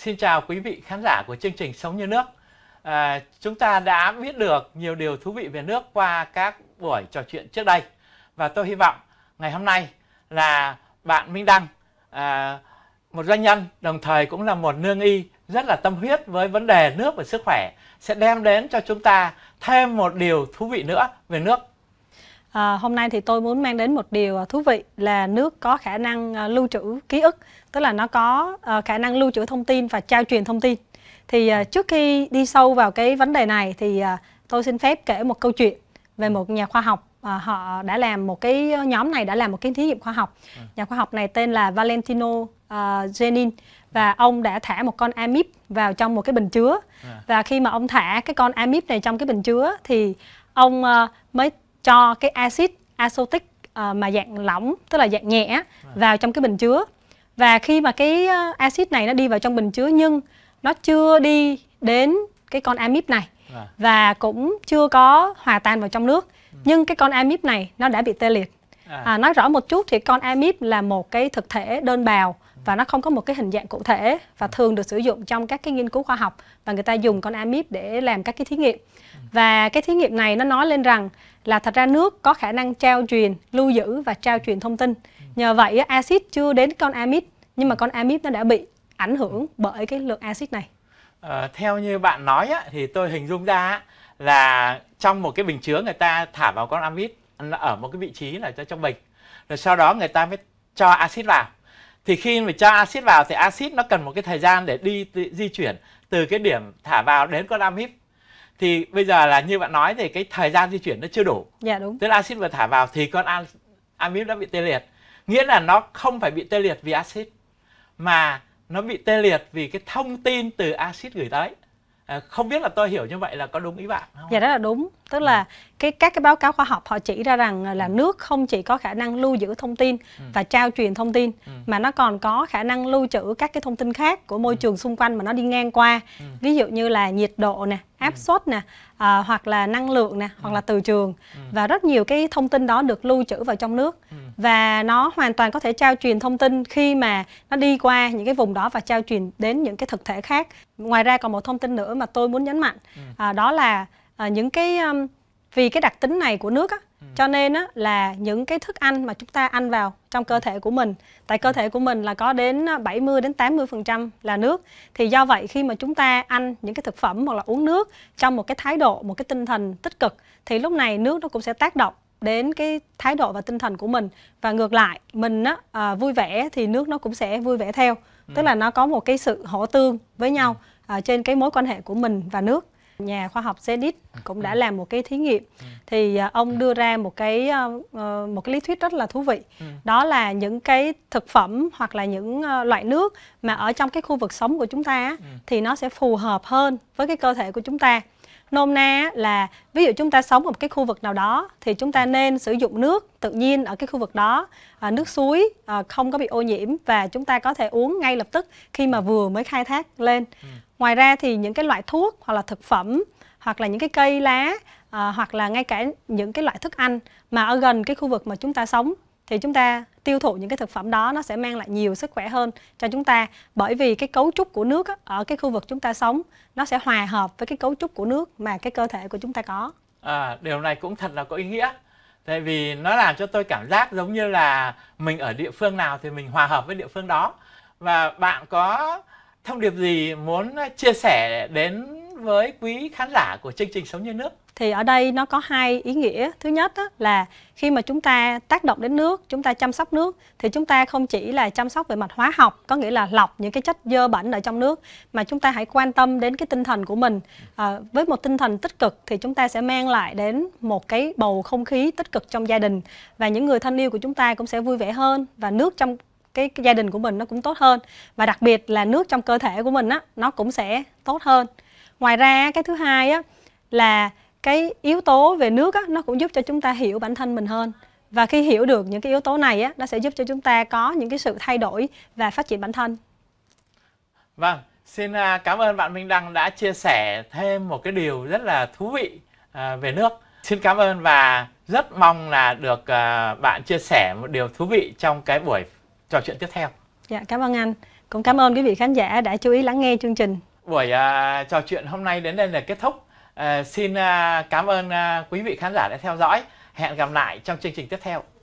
Xin chào quý vị khán giả của chương trình Sống như nước. À, chúng ta đã biết được nhiều điều thú vị về nước qua các buổi trò chuyện trước đây và tôi hy vọng ngày hôm nay là bạn Minh Đăng, à, một doanh nhân đồng thời cũng là một nương y rất là tâm huyết với vấn đề nước và sức khỏe sẽ đem đến cho chúng ta thêm một điều thú vị nữa về nước À, hôm nay thì tôi muốn mang đến một điều à, thú vị là nước có khả năng à, lưu trữ ký ức, tức là nó có à, khả năng lưu trữ thông tin và trao truyền thông tin. Thì trước khi đi sâu vào cái vấn đề này thì tôi xin phép kể một câu chuyện về một nhà khoa học à, họ đã làm một cái ờ, nhóm này đã làm một cái thí nghiệm khoa học. Nhà khoa học này tên là Valentino uh, và ông đã thả một con amip vào trong một cái bình chứa. Và khi mà ông thả cái con amip này trong cái bình chứa thì ông uh, mới cho cái axit azotic ờ, mà dạng lỏng tức là dạng nhẹ à. vào trong cái bình chứa và khi mà cái ờ, axit này nó đi vào trong bình chứa nhưng nó chưa đi đến cái con amip này à. và cũng chưa có hòa tan vào trong nước ừ. nhưng cái con amip này nó đã bị tê liệt à. à, nói rõ một chút thì con amip là một cái thực thể đơn bào và nó không có một cái hình dạng cụ thể và thường được sử dụng trong các cái nghiên cứu khoa học và người ta dùng con amip để làm các cái thí nghiệm và cái thí nghiệm này nó nói lên rằng là thật ra nước có khả năng trao truyền lưu giữ và trao truyền thông tin nhờ vậy axit chưa đến con amip nhưng mà con amip nó đã bị ảnh hưởng bởi cái lượng axit này à, theo như bạn nói á, thì tôi hình dung ra là trong một cái bình chứa người ta thả vào con amip ở một cái vị trí là trong bình rồi sau đó người ta mới cho axit vào thì khi mà cho axit vào thì axit nó cần một cái thời gian để đi di chuyển từ cái điểm thả vào đến con amip thì bây giờ là như bạn nói thì cái thời gian di chuyển nó chưa đủ dạ đúng tức là axit vừa thả vào thì con amip đã bị tê liệt nghĩa là nó không phải bị tê liệt vì axit mà nó bị tê liệt vì cái thông tin từ axit gửi tới À, không biết là tôi hiểu như vậy là có đúng ý bạn không? Dạ rất là đúng. Tức ừ. là cái các cái báo cáo khoa học họ chỉ ra rằng là ừ. nước không chỉ có khả năng lưu giữ thông tin ừ. và trao truyền thông tin ừ. mà nó còn có khả năng lưu trữ các cái thông tin khác của môi ừ. trường xung quanh mà nó đi ngang qua. Ừ. Ví dụ như là nhiệt độ nè, áp suất nè, à, hoặc là năng lượng nè, hoặc là từ trường và rất nhiều cái thông tin đó được lưu trữ vào trong nước và nó hoàn toàn có thể trao truyền thông tin khi mà nó đi qua những cái vùng đó và trao truyền đến những cái thực thể khác ngoài ra còn một thông tin nữa mà tôi muốn nhấn mạnh ừ. à, đó là à, những cái um, vì cái đặc tính này của nước á, ừ. cho nên á, là những cái thức ăn mà chúng ta ăn vào trong cơ thể của mình tại cơ ừ. thể của mình là có đến 70 à, đến 80 phần trăm là nước thì do vậy khi mà chúng ta ăn những cái thực phẩm hoặc là uống nước trong một cái thái độ một cái tinh thần tích cực thì lúc này nước nó cũng sẽ tác động đến cái thái độ và tinh thần của mình và ngược lại mình á à, vui vẻ thì nước nó cũng sẽ vui vẻ theo ừ. tức là nó có một cái sự hỗ tương với nhau ừ. à, trên cái mối quan hệ của mình và nước nhà khoa học Zenit cũng đã làm một cái thí nghiệm ừ. thì à, ông ừ. đưa ra một cái à, ờ, một cái lý thuyết rất là thú vị đó là những cái thực phẩm hoặc là những à, loại nước mà ở trong cái khu vực sống của chúng ta thì nó sẽ phù hợp hơn với cái cơ thể của chúng ta nôm na là ví dụ chúng ta sống ở một cái khu vực nào đó thì chúng ta nên sử dụng nước tự nhiên ở cái khu vực đó à, nước suối à, không có bị ô nhiễm và chúng ta có thể uống ngay lập tức khi mà vừa mới khai thác lên ừ. ngoài ra thì những cái loại thuốc hoặc là thực phẩm hoặc là những cái cây lá à, hoặc là ngay cả những cái loại thức ăn mà ở gần cái khu vực mà chúng ta sống thì chúng ta tiêu thụ những cái thực phẩm đó nó sẽ mang lại nhiều sức khỏe hơn cho chúng ta bởi vì cái cấu trúc của nước ở cái khu vực chúng ta sống nó sẽ hòa hợp với cái cấu trúc của nước mà cái cơ thể của chúng ta có à, điều này cũng thật là có ý nghĩa tại vì nó làm cho tôi cảm giác giống như là mình ở địa phương nào thì mình hòa hợp với địa phương đó và bạn có thông điệp gì muốn chia sẻ đến với quý khán giả của chương trình Sống như nước? Thì ở đây nó có hai ý nghĩa. Thứ nhất á, là khi mà chúng ta tác động đến nước, chúng ta chăm sóc nước thì chúng ta không chỉ là chăm sóc về mặt hóa học, có nghĩa là lọc những cái chất dơ bẩn ở trong nước mà chúng ta hãy quan tâm đến cái tinh thần của mình. À, với một tinh thần tích cực thì chúng ta sẽ mang lại đến một cái bầu không khí tích cực trong gia đình và những người thân yêu của chúng ta cũng sẽ vui vẻ hơn và nước trong cái, cái gia đình của mình nó cũng tốt hơn và đặc biệt là nước trong cơ thể của mình á nó cũng sẽ tốt hơn ngoài ra cái thứ hai á là cái yếu tố về nước á, nó cũng giúp cho chúng ta hiểu bản thân mình hơn và khi hiểu được những cái yếu tố này á, nó sẽ giúp cho chúng ta có những cái sự thay đổi và phát triển bản thân vâng xin à, cảm ơn bạn Minh Đăng đã chia sẻ thêm một cái điều rất là thú vị à, về nước xin cảm ơn và rất mong là được à, bạn chia sẻ một điều thú vị trong cái buổi trò chuyện tiếp theo dạ cảm ơn anh cũng cảm ơn quý vị khán giả đã chú ý lắng nghe chương trình buổi à, trò chuyện hôm nay đến đây là kết thúc. À, xin à, cảm ơn à, quý vị khán giả đã theo dõi. Hẹn gặp lại trong chương trình tiếp theo.